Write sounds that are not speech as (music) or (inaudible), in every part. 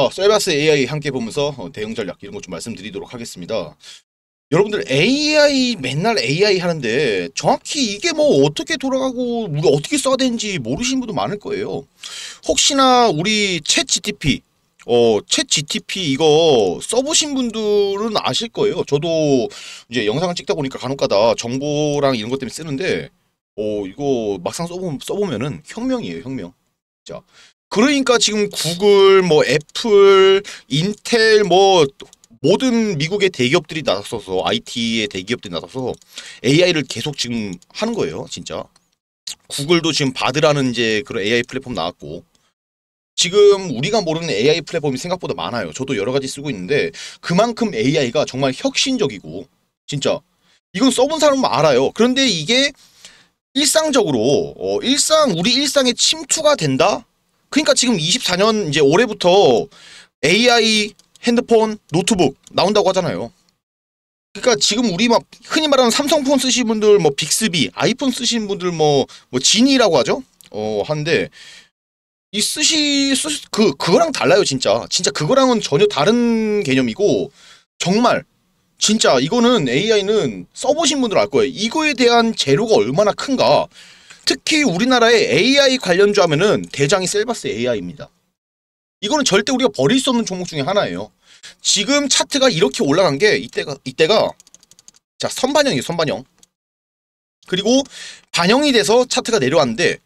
어, 셀바스 AI 함께 보면서 어, 대응 전략 이런 것 좀 말씀드리도록 하겠습니다. 여러분들 AI 맨날 AI 하는데 정확히 이게 뭐 어떻게 돌아가고 우리가 어떻게 써야 되는지 모르시는 분도 많을 거예요. 혹시나 우리 챗 GTP 어, 챗 GTP 이거 써보신 분들은 아실 거예요. 저도 이제 영상을 찍다 보니까 간혹가다 정보랑 이런 것 때문에 쓰는데 어, 이거 막상 써보면, 써보면은 혁명이에요, 혁명. 자, 그러니까 지금 구글, 뭐 애플, 인텔, 뭐 모든 미국의 대기업들이 나섰어서 IT의 대기업들이 나서서 AI를 계속 지금 하는 거예요, 진짜. 구글도 지금 바드라는 이제 그런 AI 플랫폼 나왔고 지금 우리가 모르는 AI 플랫폼이 생각보다 많아요. 저도 여러 가지 쓰고 있는데 그만큼 AI가 정말 혁신적이고 진짜 이건 써본 사람은 알아요. 그런데 이게 일상적으로 어, 일상 우리 일상에 침투가 된다 그러니까 지금 24년 이제 올해부터 AI 핸드폰, 노트북 나온다고 하잖아요. 그러니까 지금 우리 막 흔히 말하는 삼성폰 쓰신 분들 뭐 빅스비, 아이폰 쓰신 분들 뭐뭐 뭐지라고 하죠. 어, 한데 이 쓰시 쓰시 그 그거랑 달라요, 진짜. 진짜 그거랑은 전혀 다른 개념이고 정말 진짜 이거는 AI는 써보신 분들 알 거예요. 이거에 대한 재료가 얼마나 큰가. 특히 우리나라의 AI 관련주 하면은 대장이 셀바스 AI입니다. 이거는 절대 우리가 버릴 수 없는 종목 중에 하나예요. 지금 차트가 이렇게 올라간 게 이때가 이때가 자 선반영이에요 선반영 그리고 반영이 돼서 차트가 내려왔는데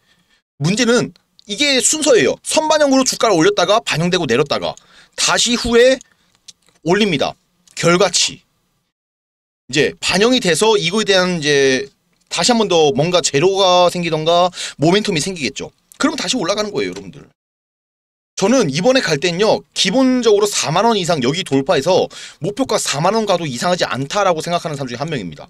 문제는 이게 순서예요 선반영으로 주가를 올렸다가 반영되고 내렸다가 다시 후에 올립니다 결과치 이제 반영이 돼서 이거에 대한 이제 다시 한 번 더 뭔가 제로가 생기던가 모멘텀이 생기겠죠. 그럼 다시 올라가는 거예요, 여러분들. 저는 이번에 갈 땐요. 기본적으로 4만 원 이상 여기 돌파해서 목표가 4만 원 가도 이상하지 않다라고 생각하는 사람 중에 한 명입니다.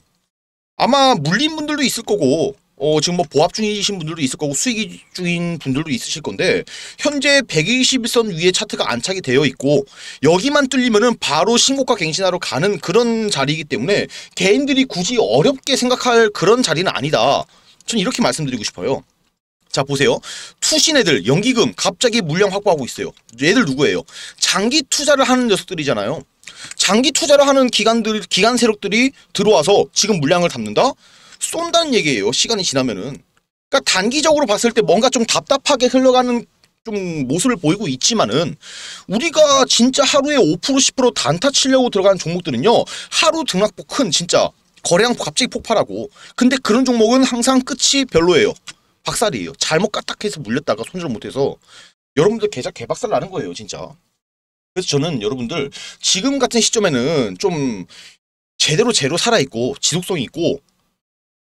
아마 물린 분들도 있을 거고 어, 지금 뭐 보합 중이신 분들도 있을 거고 수익 중인 분들도 있으실 건데 현재 120선 위에 차트가 안착이 되어 있고 여기만 뚫리면은 바로 신고가 갱신하러 가는 그런 자리이기 때문에 개인들이 굳이 어렵게 생각할 그런 자리는 아니다. 전 이렇게 말씀드리고 싶어요. 자 보세요. 투신 애들 연기금 갑자기 물량 확보하고 있어요. 얘들 누구예요? 장기 투자를 하는 녀석들이잖아요. 장기 투자를 하는 기관들 기관 세력들이 들어와서 지금 물량을 담는다. 쏜다는 얘기예요. 시간이 지나면은. 그러니까 단기적으로 봤을 때 뭔가 좀 답답하게 흘러가는 좀 모습을 보이고 있지만은 우리가 진짜 하루에 5% 10% 단타 치려고 들어가는 종목들은요. 하루 등락폭 큰 진짜 거래량 갑자기 폭발하고 근데 그런 종목은 항상 끝이 별로예요. 박살이에요. 잘못 까딱해서 물렸다가 손절 못해서 여러분들 계좌 개박살 나는 거예요. 진짜. 그래서 저는 여러분들 지금 같은 시점에는 좀 제대로 제로 살아있고 지속성이 있고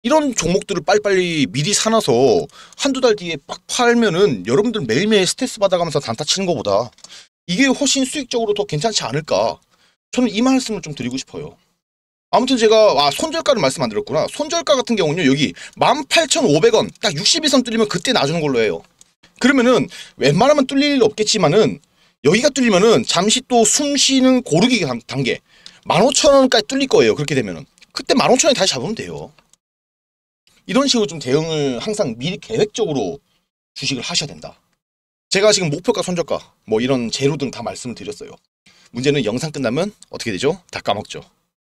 이런 종목들을 빨리빨리 미리 사놔서 한두 달 뒤에 빡 팔면은 여러분들 매일매일 스트레스 받아가면서 단타 치는 것보다 이게 훨씬 수익적으로 더 괜찮지 않을까 저는 이 말씀을 좀 드리고 싶어요 아무튼 제가 아 손절가를 말씀 안 드렸구나 손절가 같은 경우는요 여기 18,500원 딱 62선 뚫리면 그때 놔주는 걸로 해요 그러면은 웬만하면 뚫릴 일 없겠지만은 여기가 뚫리면은 잠시 또 숨 쉬는 고르기 단계 15,000원까지 뚫릴 거예요 그렇게 되면은 그때 15,000원에 다시 잡으면 돼요 이런 식으로 좀 대응을 항상 미리 계획적으로 주식을 하셔야 된다. 제가 지금 목표가 손절가 뭐 이런 재료 등 다 말씀을 드렸어요. 문제는 영상 끝나면 어떻게 되죠? 다 까먹죠.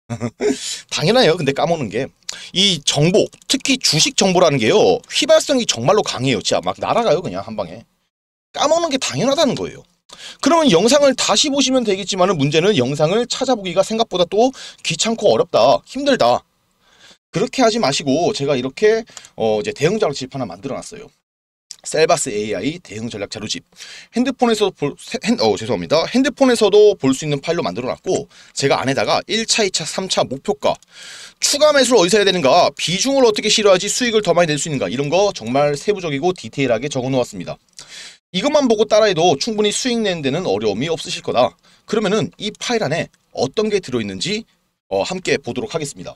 (laughs) 당연해요. 근데 까먹는 게 이 정보, 특히 주식 정보라는 게요. 휘발성이 정말로 강해요. 진짜 막 날아가요. 그냥 한 방에. 까먹는 게 당연하다는 거예요. 그러면 영상을 다시 보시면 되겠지만 문제는 영상을 찾아보기가 생각보다 또 귀찮고 어렵다, 힘들다 그렇게 하지 마시고 제가 이렇게 어 이제 대응 자료집 하나 만들어놨어요. 셀바스 AI 대응 전략 자료집. 핸드폰에서도 볼, 어, 죄송합니다. 핸드폰에서도 볼 수 있는 파일로 만들어놨고, 제가 안에다가 1차, 2차, 3차 목표가, 추가 매수를 어디서 해야 되는가, 비중을 어떻게 싫어하지 수익을 더 많이 낼 수 있는가, 이런 거 정말 세부적이고 디테일하게 적어 놓았습니다. 이것만 보고 따라해도 충분히 수익 내는 데는 어려움이 없으실 거다. 그러면은 이 파일 안에 어떤 게 들어있는지 어, 함께 보도록 하겠습니다.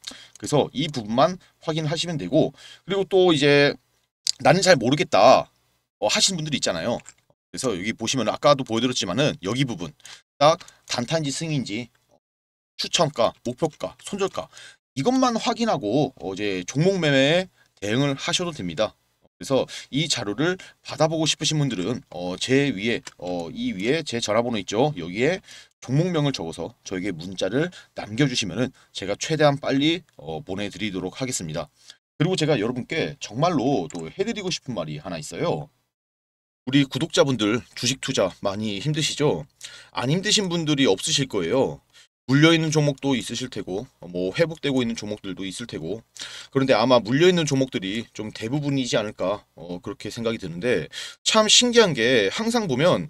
그래서 이 부분만 확인하시면 되고 그리고 또 이제 나는 잘 모르겠다 어, 하는 분들이 있잖아요. 그래서 여기 보시면 아까도 보여드렸지만은 여기 부분 딱 단타인지 승인지 추천가, 목표가, 손절가 이것만 확인하고 어, 제 종목 매매에 대응을 하셔도 됩니다. 그래서 이 자료를 받아보고 싶으신 분들은 어, 제 위에 어, 이 위에 제 전화번호 있죠. 여기에 종목명을 적어서 저에게 문자를 남겨주시면 제가 최대한 빨리 어, 보내드리도록 하겠습니다. 그리고 제가 여러분께 정말로 또 해드리고 싶은 말이 하나 있어요. 우리 구독자분들 주식 투자 많이 힘드시죠? 안 힘드신 분들이 없으실 거예요. 물려있는 종목도 있으실 테고 뭐 회복되고 있는 종목들도 있을 테고 그런데 아마 물려있는 종목들이 좀 대부분이지 않을까 어, 그렇게 생각이 드는데 참 신기한 게 항상 보면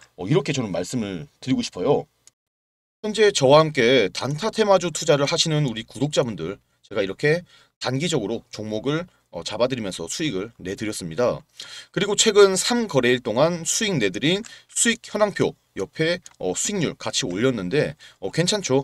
어, 이렇게 저는 말씀을 드리고 싶어요. 현재 저와 함께 단타 테마주 투자를 하시는 우리 구독자분들 제가 이렇게 단기적으로 종목을 어, 잡아드리면서 수익을 내드렸습니다. 그리고 최근 3거래일 동안 수익 내드린 수익 현황표 옆에 어, 수익률 같이 올렸는데 어, 괜찮죠?